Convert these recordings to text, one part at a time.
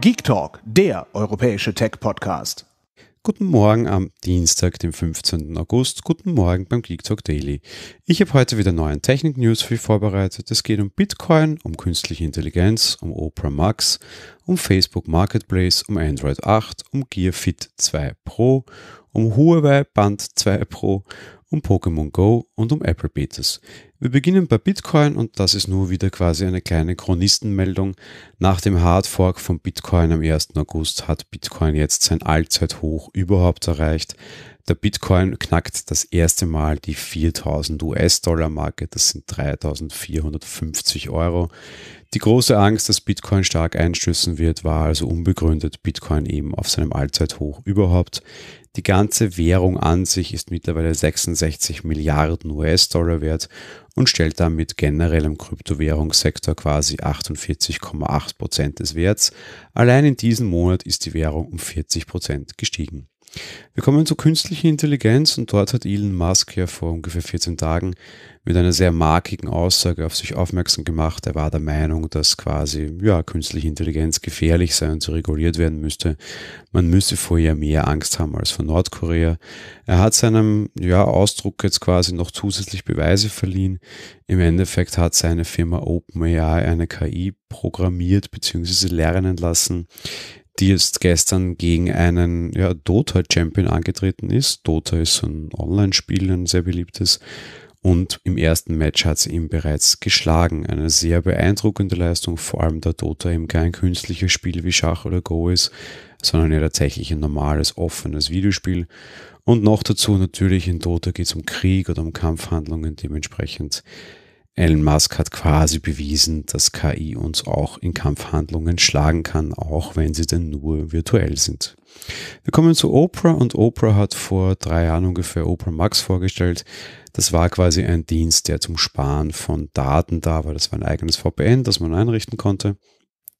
Geek Talk, der europäische Tech-Podcast. Guten Morgen am Dienstag, dem 15. August. Guten Morgen beim Geek Talk Daily. Ich habe heute wieder neuen Technik-News für euch vorbereitet. Es geht um Bitcoin, um künstliche Intelligenz, um Opera Max, um Facebook Marketplace, um Android 8, um Gear Fit 2 Pro, um Huawei Band 2 Pro, um Pokémon Go und um Apple Betas. Wir beginnen bei Bitcoin und das ist nur wieder quasi eine kleine Chronistenmeldung. Nach dem Hardfork von Bitcoin am 1. August hat Bitcoin jetzt sein Allzeithoch überhaupt erreicht. Der Bitcoin knackt das erste Mal die 4000 US-Dollar-Marke, das sind 3450 Euro. Die große Angst, dass Bitcoin stark einstürzen wird, war also unbegründet. Bitcoin eben auf seinem Allzeithoch überhaupt. Die ganze Währung an sich ist mittlerweile 66 Milliarden US-Dollar wert und stellt damit generell im Kryptowährungssektor quasi 48,8 Prozent des Werts. Allein in diesem Monat ist die Währung um 40 Prozent gestiegen. Wir kommen zur künstlichen Intelligenz und dort hat Elon Musk ja vor ungefähr 14 Tagen mit einer sehr markigen Aussage auf sich aufmerksam gemacht. Er war der Meinung, dass quasi ja, künstliche Intelligenz gefährlich sei und so reguliert werden müsste. Man müsste vor ihr mehr Angst haben als vor Nordkorea. Er hat seinem ja, Ausdruck jetzt quasi noch zusätzlich Beweise verliehen. Im Endeffekt hat seine Firma OpenAI eine KI programmiert bzw. lernen lassen, die jetzt gestern gegen einen ja, Dota-Champion angetreten ist. Dota ist so ein Online-Spiel, ein sehr beliebtes. Und im ersten Match hat sie ihn bereits geschlagen. Eine sehr beeindruckende Leistung, vor allem da Dota eben kein künstliches Spiel wie Schach oder Go ist, sondern ja tatsächlich ein normales, offenes Videospiel. Und noch dazu natürlich in Dota geht es um Krieg oder um Kampfhandlungen. Dementsprechend Elon Musk hat quasi bewiesen, dass KI uns auch in Kampfhandlungen schlagen kann, auch wenn sie denn nur virtuell sind. Wir kommen zu Oprah und Oprah hat vor drei Jahren ungefähr Oprah Max vorgestellt. Das war quasi ein Dienst, der zum Sparen von Daten da war. Das war ein eigenes VPN, das man einrichten konnte.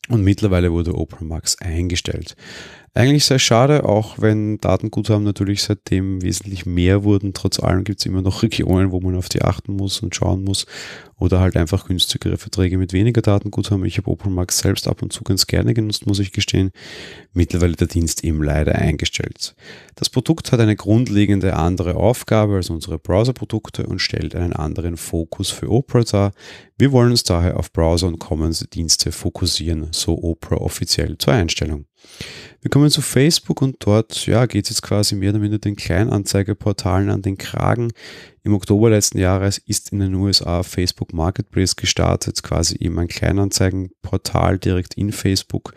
Und mittlerweile wurde Oprah Max eingestellt eigentlich sehr schade, auch wenn Datenguthaben natürlich seitdem wesentlich mehr wurden. Trotz allem gibt es immer noch Regionen, wo man auf die achten muss und schauen muss oder halt einfach günstigere Verträge mit weniger Datenguthaben. Ich habe OpenMax selbst ab und zu ganz gerne genutzt, muss ich gestehen. Mittlerweile der Dienst eben leider eingestellt. Das Produkt hat eine grundlegende andere Aufgabe als unsere Browser-Produkte und stellt einen anderen Fokus für Opera dar. Wir wollen uns daher auf Browser und Commons-Dienste fokussieren, so Opera offiziell zur Einstellung. Wir kommen kommen zu Facebook und dort ja, geht es jetzt quasi mehr oder weniger den Kleinanzeigeportalen an den Kragen. Im Oktober letzten Jahres ist in den USA Facebook Marketplace gestartet, quasi eben ein Kleinanzeigenportal direkt in Facebook.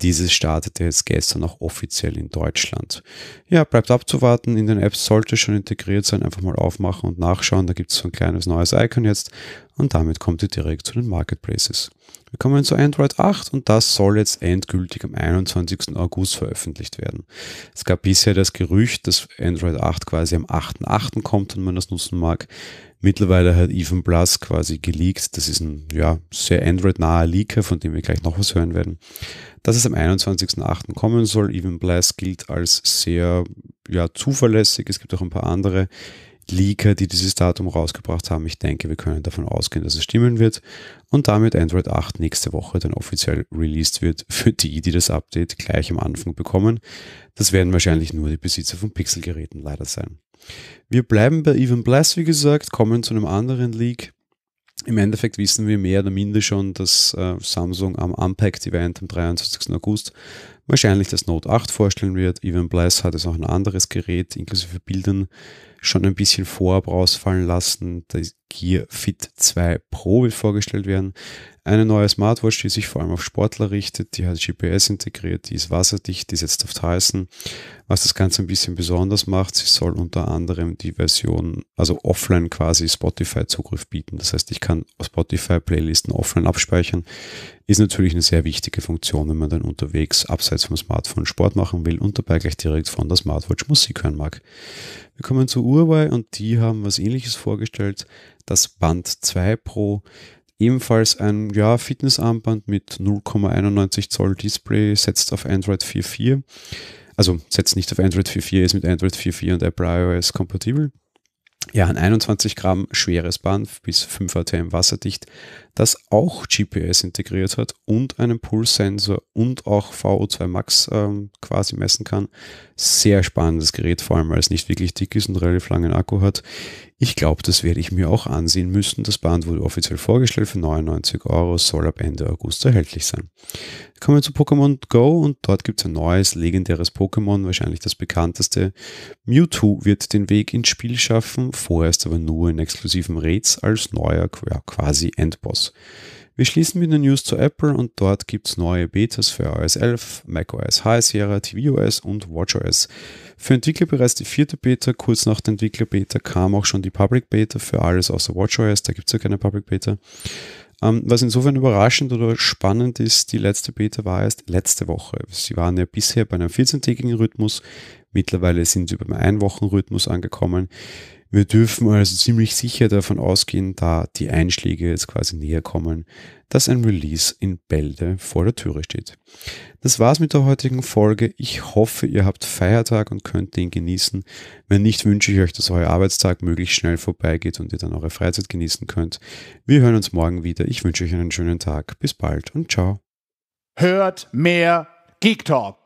Dieses startete jetzt gestern auch offiziell in Deutschland. Ja, bleibt abzuwarten. In den Apps sollte schon integriert sein. Einfach mal aufmachen und nachschauen. Da gibt es so ein kleines neues Icon jetzt und damit kommt ihr direkt zu den Marketplaces. Wir kommen zu Android 8 und das soll jetzt endgültig am 21. August veröffentlicht werden. Es gab bisher das Gerücht, dass Android 8 quasi am 8.8. kommt und man das nutzen mag. Mittlerweile hat Even Plus quasi geleakt. Das ist ein ja, sehr Android-naher Leaker, von dem wir gleich noch was hören werden. Dass es am 21.8. kommen soll, Even Plus gilt als sehr ja, zuverlässig. Es gibt auch ein paar andere Leaker, die dieses Datum rausgebracht haben. Ich denke, wir können davon ausgehen, dass es stimmen wird und damit Android 8 nächste Woche dann offiziell released wird für die, die das Update gleich am Anfang bekommen. Das werden wahrscheinlich nur die Besitzer von Pixel-Geräten leider sein. Wir bleiben bei Even Bless, wie gesagt, kommen zu einem anderen Leak. Im Endeffekt wissen wir mehr oder minder schon, dass äh, Samsung am Unpacked Event am 23. August wahrscheinlich das Note 8 vorstellen wird. Even Bless hat jetzt auch ein anderes Gerät inklusive Bildern schon ein bisschen vorab rausfallen lassen. Da Gear Fit 2 Pro wird vorgestellt werden. Eine neue Smartwatch, die sich vor allem auf Sportler richtet, die hat GPS integriert, die ist wasserdicht, die setzt auf Tyson. Was das Ganze ein bisschen besonders macht, sie soll unter anderem die Version, also offline quasi Spotify-Zugriff bieten. Das heißt, ich kann Spotify-Playlisten offline abspeichern. Ist natürlich eine sehr wichtige Funktion, wenn man dann unterwegs abseits vom Smartphone Sport machen will und dabei gleich direkt von der Smartwatch Musik hören mag. Wir kommen zu Uruguay und die haben was ähnliches vorgestellt, das Band 2 Pro. Ebenfalls ein ja, Fitnessarmband mit 0,91 Zoll Display, setzt auf Android 4.4. Also setzt nicht auf Android 4.4, ist mit Android 4.4 und Apple iOS kompatibel. Ja, ein 21 Gramm schweres Band bis 5 ATM wasserdicht, das auch GPS integriert hat und einen Pulssensor und auch VO2 Max ähm, quasi messen kann. Sehr spannendes Gerät, vor allem weil es nicht wirklich dick ist und relativ langen Akku hat. Ich glaube, das werde ich mir auch ansehen müssen. Das Band wurde offiziell vorgestellt für 99 Euro, soll ab Ende August erhältlich sein. Kommen wir zu Pokémon Go und dort gibt es ein neues, legendäres Pokémon, wahrscheinlich das bekannteste. Mewtwo wird den Weg ins Spiel schaffen, vorerst aber nur in exklusiven Raids als neuer ja, quasi Endboss. Wir schließen mit den News zu Apple und dort gibt es neue Betas für iOS 11, macOS High Sierra, tvOS und watchOS. Für Entwickler bereits die vierte Beta, kurz nach der Entwickler-Beta kam auch schon die Public Beta für alles außer watchOS, da gibt es ja keine Public Beta. Ähm, was insofern überraschend oder spannend ist, die letzte Beta war erst letzte Woche. Sie waren ja bisher bei einem 14-tägigen Rhythmus, mittlerweile sind sie beim rhythmus angekommen. Wir dürfen also ziemlich sicher davon ausgehen, da die Einschläge jetzt quasi näher kommen, dass ein Release in Bälde vor der Türe steht. Das war's mit der heutigen Folge. Ich hoffe, ihr habt Feiertag und könnt ihn genießen. Wenn nicht, wünsche ich euch, dass euer Arbeitstag möglichst schnell vorbeigeht und ihr dann eure Freizeit genießen könnt. Wir hören uns morgen wieder. Ich wünsche euch einen schönen Tag. Bis bald und ciao. Hört mehr Geek Talk.